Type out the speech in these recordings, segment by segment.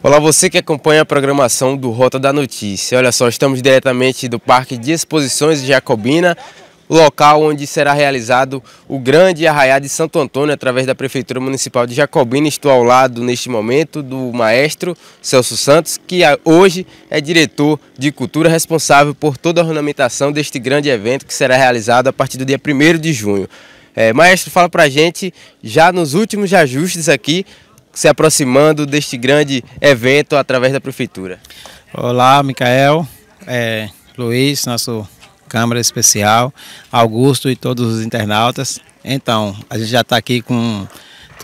Olá, você que acompanha a programação do Rota da Notícia. Olha só, estamos diretamente do Parque de Exposições de Jacobina, local onde será realizado o grande arraiá de Santo Antônio através da Prefeitura Municipal de Jacobina. Estou ao lado neste momento do maestro Celso Santos, que hoje é diretor de cultura responsável por toda a ornamentação deste grande evento que será realizado a partir do dia 1 de junho. É, maestro, fala pra gente, já nos últimos ajustes aqui, se aproximando deste grande evento através da Prefeitura. Olá, Micael, é, Luiz, nosso Câmara Especial, Augusto e todos os internautas. Então, a gente já está aqui com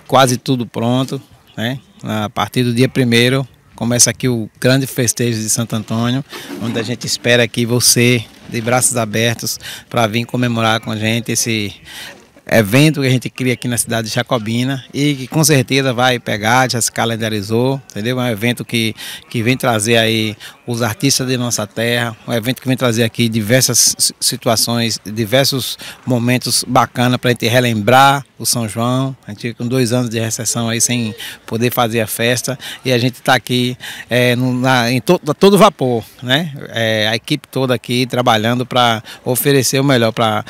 quase tudo pronto, né? A partir do dia primeiro começa aqui o grande festejo de Santo Antônio, onde a gente espera aqui você de braços abertos para vir comemorar com a gente esse evento que a gente cria aqui na cidade de Jacobina e que com certeza vai pegar, já se calendarizou, entendeu? É um evento que, que vem trazer aí os artistas de nossa terra, um evento que vem trazer aqui diversas situações, diversos momentos bacanas para a gente relembrar o São João. A gente com dois anos de recessão aí sem poder fazer a festa e a gente está aqui é, na, em to, todo vapor, né? É, a equipe toda aqui trabalhando para oferecer o melhor para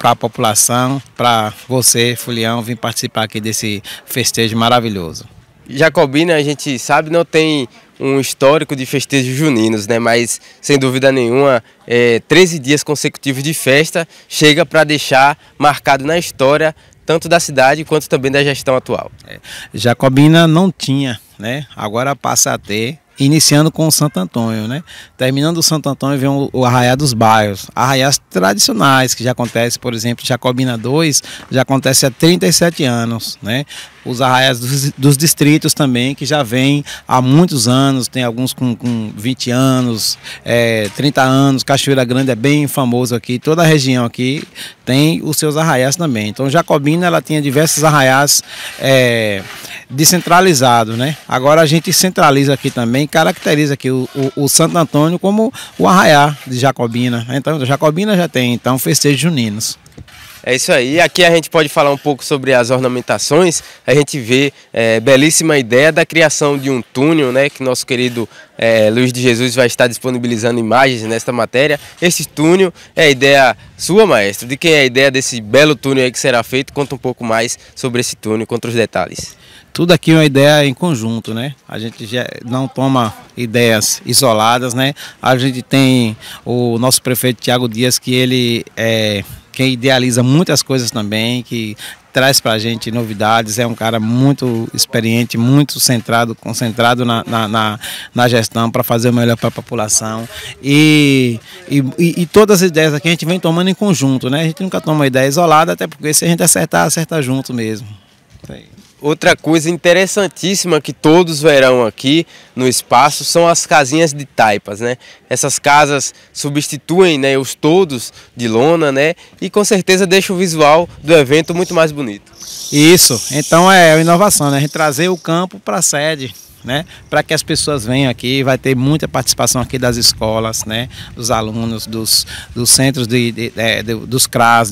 para a população, para você, Fulião, vir participar aqui desse festejo maravilhoso. Jacobina, a gente sabe, não tem um histórico de festejos juninos, né? Mas, sem dúvida nenhuma, é, 13 dias consecutivos de festa chega para deixar marcado na história tanto da cidade quanto também da gestão atual. É. Jacobina não tinha, né? Agora passa a ter iniciando com o Santo Antônio, né? Terminando o Santo Antônio vem o, arraia Arraiá dos Bairros, arraiais tradicionais que já acontece, por exemplo, Jacobina 2 já acontece há 37 anos, né? Os arraiais dos, dos distritos também, que já vem há muitos anos, tem alguns com, com 20 anos, é, 30 anos, Cachoeira Grande é bem famoso aqui, toda a região aqui tem os seus arraiais também. Então Jacobina ela tinha diversos arraiais é, descentralizado, né? Agora a gente centraliza aqui também, caracteriza aqui o, o, o Santo Antônio como o arraiá de Jacobina. Então, Jacobina já tem, então, festejos juninos. É isso aí. Aqui a gente pode falar um pouco sobre as ornamentações. A gente vê é, belíssima ideia da criação de um túnel, né? Que nosso querido é, Luiz de Jesus vai estar disponibilizando imagens nesta matéria. Esse túnel é a ideia sua, maestro. De quem é a ideia desse belo túnel que será feito? Conta um pouco mais sobre esse túnel, conta os detalhes tudo aqui é uma ideia em conjunto, né? A gente já não toma ideias isoladas, né? A gente tem o nosso prefeito Tiago Dias, que ele é quem idealiza muitas coisas também, que traz para a gente novidades, é um cara muito experiente, muito centrado, concentrado na, na, na, na gestão para fazer o melhor para a população. E, e, e, todas as ideias aqui a gente vem tomando em conjunto, né? A gente nunca toma ideia isolada, até porque se a gente acertar, acerta junto mesmo. É isso Outra coisa interessantíssima que todos verão aqui no espaço são as casinhas de taipas, né? Essas casas substituem né, os todos de lona, né? E com certeza deixa o visual do evento muito mais bonito. Isso, então é uma inovação, né? A gente trazer o campo para a sede né? Para que as pessoas venham aqui, vai ter muita participação aqui das escolas, né? Dos alunos, dos, dos centros de, de, é, de, de dos CRAS,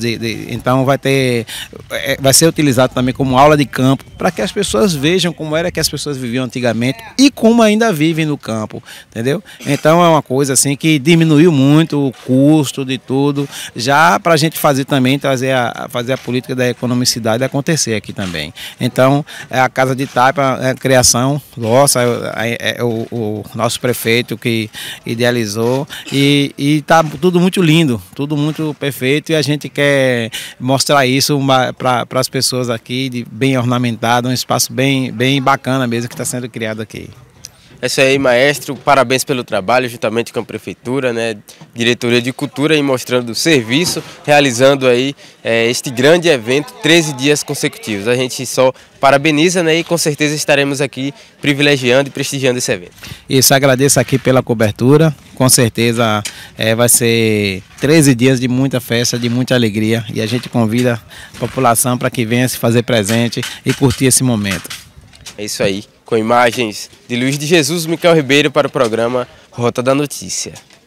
então vai ter, é, vai ser utilizado também como aula de campo para que as pessoas vejam como era que as pessoas viviam antigamente e como ainda vivem no campo, entendeu? Então é uma coisa assim que diminuiu muito o custo de tudo, já para a gente fazer também trazer a fazer a política da economicidade acontecer aqui também. Então é a casa de Taipa, é a criação lógico nossa, é, é, o, o, nosso prefeito que idealizou e está tudo muito lindo, tudo muito perfeito e a gente quer mostrar isso para as pessoas aqui, de, bem ornamentado, um espaço bem, bem bacana mesmo que está sendo criado aqui. É isso aí, maestro. Parabéns pelo trabalho, juntamente com a Prefeitura, né, Diretoria de Cultura, e mostrando o serviço, realizando aí é, este grande evento, 13 dias consecutivos. A gente só parabeniza né, e com certeza estaremos aqui privilegiando e prestigiando esse evento. Isso, agradeço aqui pela cobertura. Com certeza é, vai ser 13 dias de muita festa, de muita alegria e a gente convida a população para que venha se fazer presente e curtir esse momento. É isso aí. Com imagens de Luiz de Jesus Miguel Ribeiro para o programa Rota da Notícia.